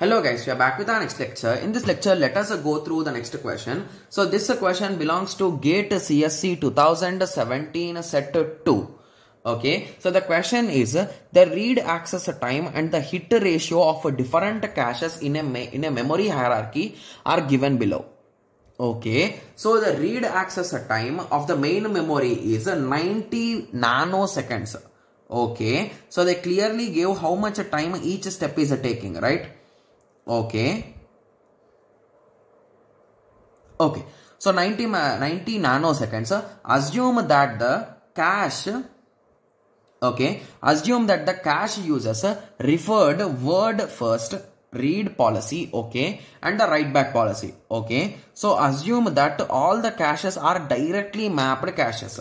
Hello guys, we are back with our next lecture. In this lecture, let us go through the next question. So this question belongs to GATE CSC 2017 Set 2. Okay, so the question is the read access time and the hit ratio of different caches in a, in a memory hierarchy are given below. Okay, so the read access time of the main memory is 90 nanoseconds. Okay, so they clearly gave how much time each step is taking, right? Okay. Okay. So 90, 90 nanoseconds. Assume that the cache okay assume that the cache uses referred word first read policy okay and the write back policy okay so assume that all the caches are directly mapped caches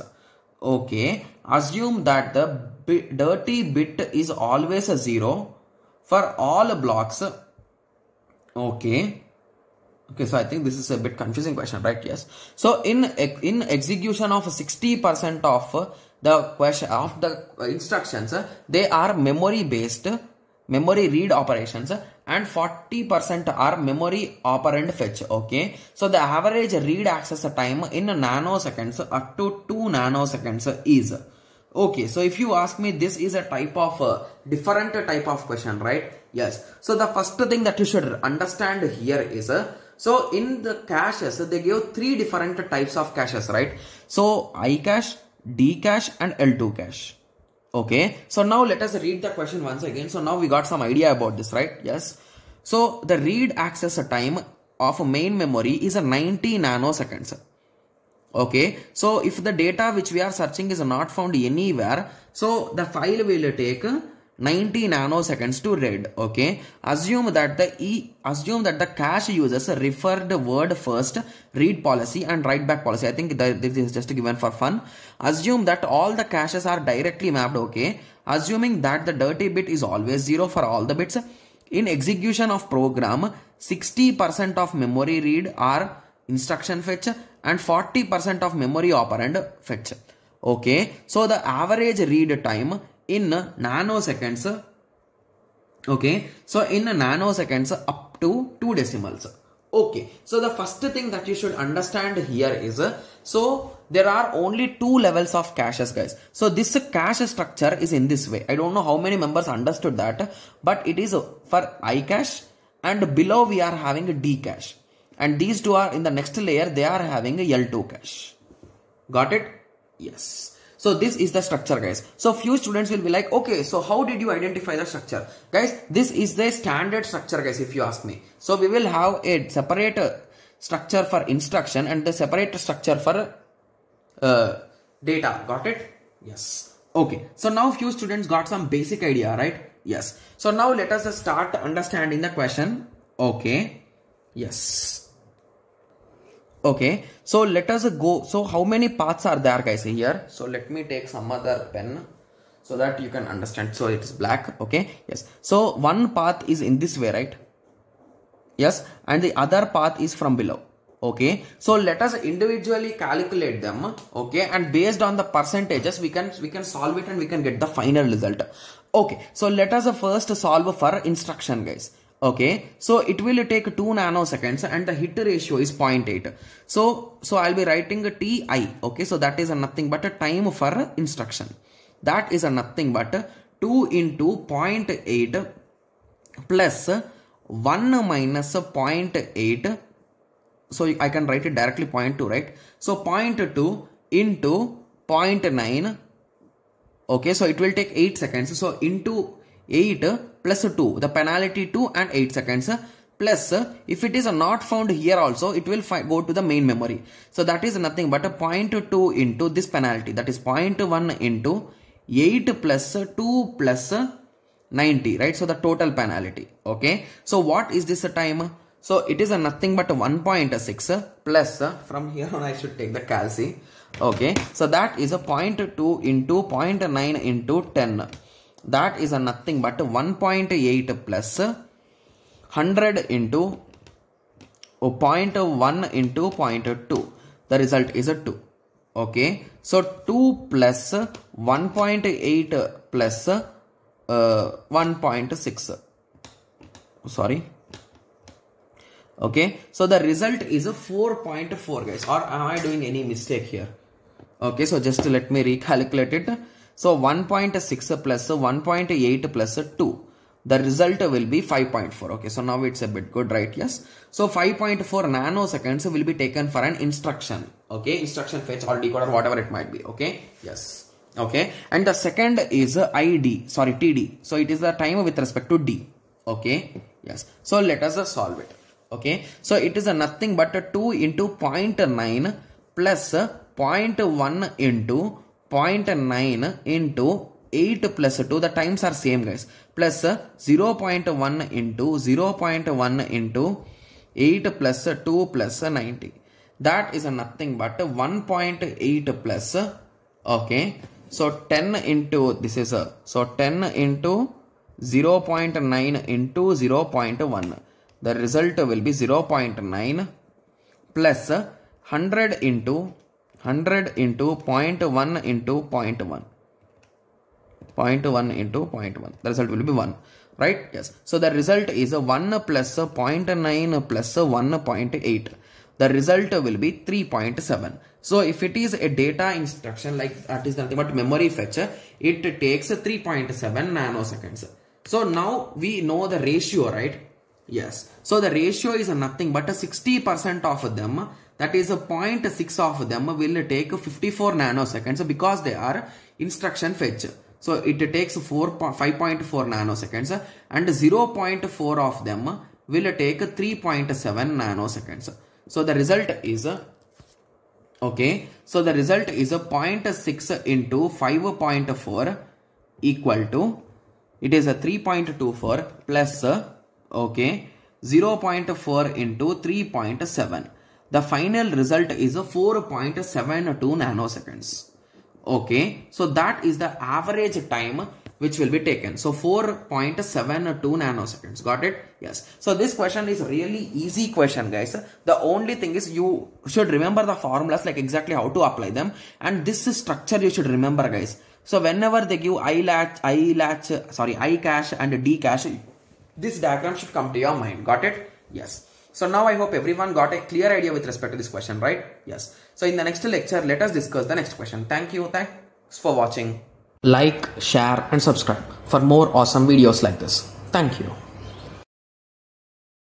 okay assume that the dirty bit is always a zero for all blocks Okay. Okay, so I think this is a bit confusing question, right? Yes. So in in execution of 60% of uh, the question of the instructions, uh, they are memory based, memory read operations, uh, and 40% are memory operand fetch. Okay, so the average read access time in nanoseconds up to 2 nanoseconds is okay. So if you ask me, this is a type of uh, different type of question, right? Yes. So the first thing that you should understand here is uh, so in the caches they give three different types of caches, right? So I cache, D cache, and L2 cache. Okay. So now let us read the question once again. So now we got some idea about this, right? Yes. So the read access time of main memory is a 90 nanoseconds. Okay. So if the data which we are searching is not found anywhere, so the file will take 90 nanoseconds to read okay assume that the e assume that the cache uses referred word first read policy and write back policy i think that this is just given for fun assume that all the caches are directly mapped okay assuming that the dirty bit is always zero for all the bits in execution of program 60% of memory read are instruction fetch and 40% of memory operand fetch okay so the average read time in nanoseconds okay so in nanoseconds up to two decimals okay so the first thing that you should understand here is so there are only two levels of caches guys so this cache structure is in this way i don't know how many members understood that but it is for i cache and below we are having d cache and these two are in the next layer they are having l2 cache got it yes so this is the structure guys. So few students will be like, okay, so how did you identify the structure? Guys, this is the standard structure guys if you ask me. So we will have a separate structure for instruction and the separate structure for uh, data. Got it? Yes. Okay. So now few students got some basic idea, right? Yes. So now let us start understanding the question. Okay. Yes okay so let us go so how many paths are there guys here so let me take some other pen so that you can understand so it is black okay yes so one path is in this way right yes and the other path is from below okay so let us individually calculate them okay and based on the percentages we can we can solve it and we can get the final result okay so let us first solve for instruction guys okay so it will take 2 nanoseconds and the hit ratio is 0.8 so so i'll be writing a ti okay so that is nothing but a time for instruction that is nothing but 2 into 0.8 plus 1 minus 0.8 so i can write it directly 0.2 right so 0.2 into 0.9 okay so it will take 8 seconds so into 8 plus 2 the penalty 2 and 8 seconds plus if it is not found here also it will go to the main memory so that is nothing but a 0.2 into this penalty that is 0.1 into 8 plus 2 plus 90 right so the total penalty okay so what is this time so it is a nothing but 1.6 plus from here on I should take the calci. Okay. So that is a 0.2 into 0.9 into 10 that is a nothing but 1.8 plus 100 into 0.1 into 0.2 the result is a 2 okay so 2 plus 1.8 plus uh, 1.6 sorry okay so the result is a 4.4 guys or am i doing any mistake here okay so just let me recalculate it so 1.6 plus 1.8 plus 2. The result will be 5.4. Okay, so now it's a bit good, right? Yes. So 5.4 nanoseconds will be taken for an instruction. Okay, instruction fetch or decoder, whatever it might be. Okay, yes okay and the second is id sorry td so it is the time with respect to d okay yes so let us solve it okay so it is nothing but 2 into 0.9 plus 0.1 into 0.9 into 8 plus 2 the times are same guys plus 0 0.1 into 0 0.1 into 8 plus 2 plus 90 that is nothing but 1.8 plus okay so 10 into this is a uh, so 10 into 0 0.9 into 0 0.1 the result will be 0 0.9 plus 100 into 100 into 0.1 into 0.1. 0.1 into 0.1. The result will be 1. Right? Yes. So the result is 1 plus 0.9 plus 1.8. The result will be 3.7. So if it is a data instruction like that is nothing but memory fetch, it takes 3.7 nanoseconds. So now we know the ratio, right? Yes. So the ratio is nothing but 60% of them that is a 0.6 of them will take 54 nanoseconds because they are instruction fetch. So it takes 4 5.4 nanoseconds and 0.4 of them will take 3.7 nanoseconds. So the result is okay. So the result is 0.6 into 5.4 equal to it is a 3.24 plus Okay. 0.4 into 3.7. The final result is a 4.72 nanoseconds. Okay. So that is the average time which will be taken. So 4.72 nanoseconds. Got it? Yes. So this question is really easy question guys. The only thing is you should remember the formulas like exactly how to apply them. And this structure you should remember guys. So whenever they give I latch, I latch, sorry, I cache and D cache, this diagram should come to your mind. Got it? Yes. So now I hope everyone got a clear idea with respect to this question, right? Yes. So in the next lecture, let us discuss the next question. Thank you. Thanks for watching. Like, share and subscribe for more awesome videos like this. Thank you.